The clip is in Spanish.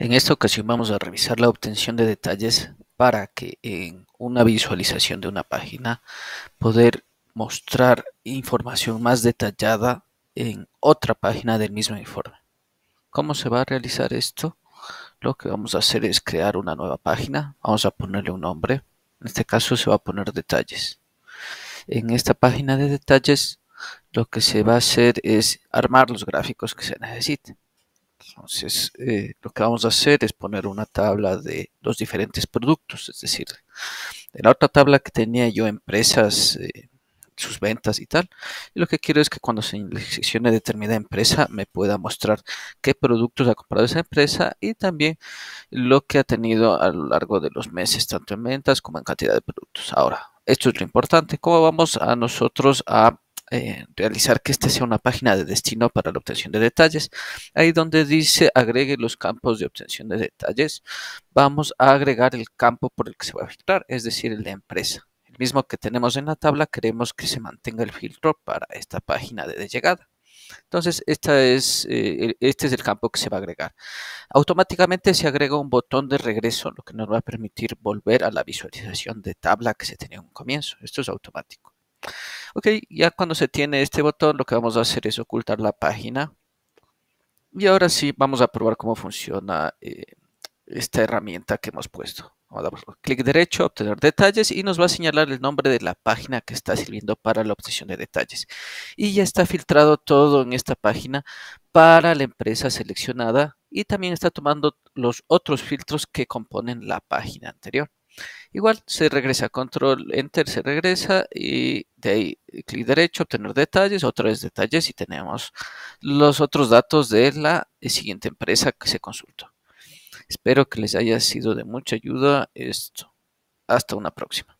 En esta ocasión vamos a revisar la obtención de detalles para que en una visualización de una página poder mostrar información más detallada en otra página del mismo informe. ¿Cómo se va a realizar esto? Lo que vamos a hacer es crear una nueva página. Vamos a ponerle un nombre. En este caso se va a poner detalles. En esta página de detalles lo que se va a hacer es armar los gráficos que se necesiten. Entonces, eh, lo que vamos a hacer es poner una tabla de los diferentes productos, es decir, en la otra tabla que tenía yo empresas, eh, sus ventas y tal, y lo que quiero es que cuando se seleccione determinada empresa me pueda mostrar qué productos ha comprado esa empresa y también lo que ha tenido a lo largo de los meses, tanto en ventas como en cantidad de productos. Ahora, esto es lo importante, cómo vamos a nosotros a eh, realizar que esta sea una página de destino para la obtención de detalles. Ahí donde dice agregue los campos de obtención de detalles, vamos a agregar el campo por el que se va a filtrar, es decir, el de empresa. El mismo que tenemos en la tabla, queremos que se mantenga el filtro para esta página de llegada. Entonces, esta es, eh, este es el campo que se va a agregar. Automáticamente se agrega un botón de regreso, lo que nos va a permitir volver a la visualización de tabla que se tenía en un comienzo. Esto es automático. Ok, ya cuando se tiene este botón, lo que vamos a hacer es ocultar la página. Y ahora sí, vamos a probar cómo funciona eh, esta herramienta que hemos puesto. Vamos a dar clic derecho, obtener detalles y nos va a señalar el nombre de la página que está sirviendo para la obtención de detalles. Y ya está filtrado todo en esta página para la empresa seleccionada y también está tomando los otros filtros que componen la página anterior. Igual se regresa control enter, se regresa y de ahí, eh, clic derecho, obtener detalles, otra vez detalles y tenemos los otros datos de la eh, siguiente empresa que se consultó. Espero que les haya sido de mucha ayuda esto. Hasta una próxima.